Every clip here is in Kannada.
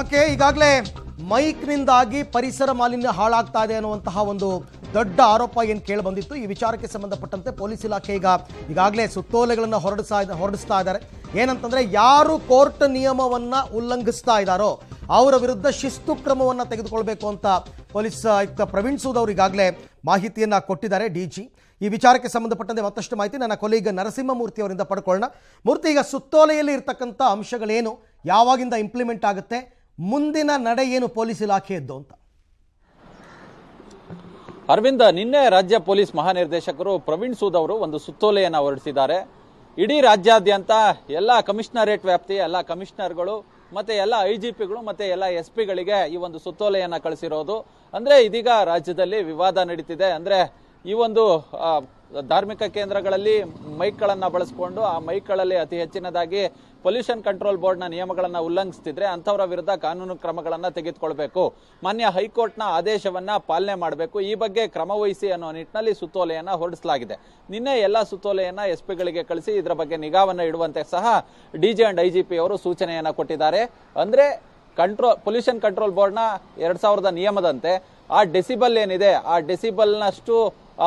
ಓಕೆ ಈಗಾಗಲೇ ಮೈಕ್ನಿಂದಾಗಿ ಪರಿಸರ ಮಾಲಿನ್ಯ ಹಾಳಾಗ್ತಾ ಇದೆ ಅನ್ನುವಂತಹ ಒಂದು ದೊಡ್ಡ ಆರೋಪ ಏನು ಕೇಳಿ ಬಂದಿತ್ತು ಈ ವಿಚಾರಕ್ಕೆ ಸಂಬಂಧಪಟ್ಟಂತೆ ಪೊಲೀಸ್ ಇಲಾಖೆ ಈಗ ಈಗಾಗಲೇ ಸುತ್ತೋಲೆಗಳನ್ನು ಹೊರಡಿಸ ಹೊರಡಿಸ್ತಾ ಇದ್ದಾರೆ ಏನಂತಂದರೆ ಯಾರು ಕೋರ್ಟ್ ನಿಯಮವನ್ನು ಉಲ್ಲಂಘಿಸ್ತಾ ಇದ್ದಾರೋ ಅವರ ವಿರುದ್ಧ ಶಿಸ್ತು ಕ್ರಮವನ್ನು ತೆಗೆದುಕೊಳ್ಬೇಕು ಅಂತ ಪೊಲೀಸ್ ಆಯುಕ್ತ ಪ್ರವೀಣ್ ಸೂದ್ ಅವರು ಈಗಾಗಲೇ ಮಾಹಿತಿಯನ್ನು ಕೊಟ್ಟಿದ್ದಾರೆ ಡಿ ಜಿ ಈ ವಿಚಾರಕ್ಕೆ ಸಂಬಂಧಪಟ್ಟಂತೆ ಮತ್ತಷ್ಟು ಮಾಹಿತಿ ನನ್ನ ಕೊಲೀಗ ನರಸಿಂಹಮೂರ್ತಿ ಅವರಿಂದ ಪಡ್ಕೊಳ್ಳೋಣ ಮೂರ್ತಿ ಈಗ ಸುತ್ತೋಲೆಯಲ್ಲಿ ಇರತಕ್ಕಂಥ ಅಂಶಗಳೇನು ಯಾವಾಗಿಂದ ಇಂಪ್ಲಿಮೆಂಟ್ ಆಗುತ್ತೆ ಮುಂದಿನ ನಡೆ ಏನು ಪೊಲೀಸ್ ಇಲಾಖೆಯದ್ದು ಅಂತ ಅರವಿಂದ ನಿನ್ನೆ ರಾಜ್ಯ ಪೊಲೀಸ್ ಮಹಾನಿರ್ದೇಶಕರು ಪ್ರವೀಣ್ ಸೂದ್ ಅವರು ಒಂದು ಸುತ್ತೋಲೆಯನ್ನು ಹೊರಡಿಸಿದ್ದಾರೆ ಇಡೀ ರಾಜ್ಯಾದ್ಯಂತ ಎಲ್ಲ ಕಮಿಷನರೇಟ್ ವ್ಯಾಪ್ತಿ ಎಲ್ಲ ಕಮಿಷನರ್ಗಳು ಮತ್ತೆ ಎಲ್ಲ ಐ ಜಿ ಪಿಗಳು ಮತ್ತೆ ಎಲ್ಲ ಎಸ್ ಪಿಗಳಿಗೆ ಈ ಒಂದು ಸುತ್ತೋಲೆಯನ್ನು ಕಳಿಸಿರೋದು ಅಂದ್ರೆ ಇದೀಗ ರಾಜ್ಯದಲ್ಲಿ ವಿವಾದ ನಡೀತಿದೆ ಅಂದ್ರೆ ಈ ಒಂದು ಧಾರ್ಮಿಕ ಕೇಂದ್ರಗಳಲ್ಲಿ ಮೈಕ್ಗಳನ್ನು ಬಳಸಿಕೊಂಡು ಆ ಮೈಕ್ಗಳಲ್ಲಿ ಅತಿ ಹೆಚ್ಚಿನದಾಗಿ ಪೊಲ್ಯೂಷನ್ ಕಂಟ್ರೋಲ್ ಬೋರ್ಡ್ನ ನಿಯಮಗಳನ್ನು ಉಲ್ಲಂಘಿಸ್ತಿದ್ರೆ ಅಂಥವರ ವಿರುದ್ಧ ಕಾನೂನು ಕ್ರಮಗಳನ್ನು ತೆಗೆದುಕೊಳ್ಬೇಕು ಮಾನ್ಯ ಹೈಕೋರ್ಟ್ನ ಆದೇಶವನ್ನು ಪಾಲನೆ ಮಾಡಬೇಕು ಈ ಬಗ್ಗೆ ಕ್ರಮವಹಿಸಿ ಅನ್ನೋ ನಿಟ್ಟಿನಲ್ಲಿ ಸುತ್ತೋಲೆಯನ್ನು ಹೊರಡಿಸಲಾಗಿದೆ ನಿನ್ನೆ ಎಲ್ಲ ಸುತ್ತೋಲೆಯನ್ನು ಎಸ್ ಪಿಗಳಿಗೆ ಕಳಿಸಿ ಇದರ ಬಗ್ಗೆ ನಿಗಾವನ್ನು ಇಡುವಂತೆ ಸಹ ಡಿ ಅಂಡ್ ಐಜಿಪಿ ಅವರು ಸೂಚನೆಯನ್ನು ಕೊಟ್ಟಿದ್ದಾರೆ ಅಂದರೆ ಕಂಟ್ರೋಲ್ ಪೊಲ್ಯೂಷನ್ ಕಂಟ್ರೋಲ್ ಬೋರ್ಡ್ನ ಎರಡು ಸಾವಿರದ ನಿಯಮದಂತೆ ಆ ಡೆಸಿಬಲ್ ಏನಿದೆ ಆ ಡೆಸಿಬಲ್ನಷ್ಟು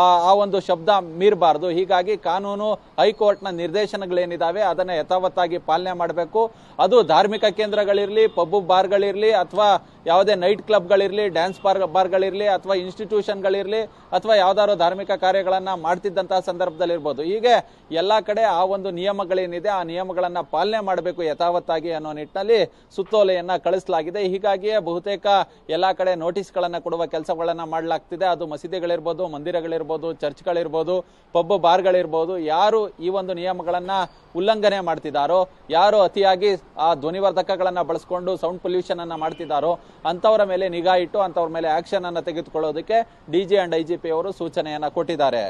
ಆ ಒಂದು ಶಬ್ದ ಮೀರಬಾರ್ದು ಹೀಗಾಗಿ ಕಾನೂನು ಹೈಕೋರ್ಟ್ನ ನಿರ್ದೇಶನಗಳೇನಿದಾವೆ ಅದನ್ನು ಯಥಾವತ್ತಾಗಿ ಪಾಲನೆ ಮಾಡಬೇಕು ಅದು ಧಾರ್ಮಿಕ ಕೇಂದ್ರಗಳಿರಲಿ ಪಬ್ಬು ಬಾರ್ಗಳಿರಲಿ ಅಥವಾ ಯಾವುದೇ ನೈಟ್ ಕ್ಲಬ್ಗಳಿರಲಿ ಡ್ಯಾನ್ಸ್ ಬಾರ್ ಬಾರ್ಗಳಿರಲಿ ಅಥವಾ ಇನ್ಸ್ಟಿಟ್ಯೂಷನ್ಗಳಿರಲಿ ಅಥವಾ ಯಾವ್ದಾದ್ರು ಧಾರ್ಮಿಕ ಕಾರ್ಯಗಳನ್ನು ಮಾಡ್ತಿದ್ದಂತಹ ಸಂದರ್ಭದಲ್ಲಿರ್ಬೋದು ಹೀಗೆ ಎಲ್ಲ ಕಡೆ ಆ ಒಂದು ನಿಯಮಗಳೇನಿದೆ ಆ ನಿಯಮಗಳನ್ನು ಪಾಲನೆ ಮಾಡಬೇಕು ಯಥಾವತ್ತಾಗಿ ಅನ್ನೋ ನಿಟ್ಟಿನಲ್ಲಿ ಸುತ್ತೋಲೆಯನ್ನು ಕಳಿಸಲಾಗಿದೆ ಹೀಗಾಗಿಯೇ ಬಹುತೇಕ ಎಲ್ಲ ಕಡೆ ನೋಟಿಸ್ಗಳನ್ನು ಕೊಡುವ ಕೆಲಸಗಳನ್ನು ಮಾಡಲಾಗ್ತಿದೆ ಅದು ಮಸೀದಿಗಳಿರ್ಬೋದು ಮಂದಿರಗಳಿರ್ಬೋದು ಇರ್ಬೋದು ಚರ್ಚ್ಗಳಿರ್ಬೋದು ಪಬ್ ಬಾರ್ಗಳಿರ್ಬೋದು ಯಾರು ಈ ಒಂದು ನಿಯಮಗಳನ್ನ ಉಲ್ಲಂಘನೆ ಮಾಡ್ತಿದ್ದಾರೋ ಯಾರು ಅತಿಯಾಗಿ ಆ ಧ್ವನಿವರ್ಧಕಗಳನ್ನ ಬಳಸ್ಕೊಂಡು ಸೌಂಡ್ ಪೊಲ್ಯೂಷನ್ ಅನ್ನ ಮಾಡ್ತಿದ್ದಾರೋ ಅಂಥವರ ಮೇಲೆ ನಿಗಾ ಇಟ್ಟು ಅಂಥವ್ರ ಮೇಲೆ ಆಕ್ಷನ್ ಅನ್ನು ತೆಗೆದುಕೊಳ್ಳೋದಕ್ಕೆ ಡಿಜಿ ಅಂಡ್ ಐಜಿಪಿ ಅವರು ಸೂಚನೆಯನ್ನ ಕೊಟ್ಟಿದ್ದಾರೆ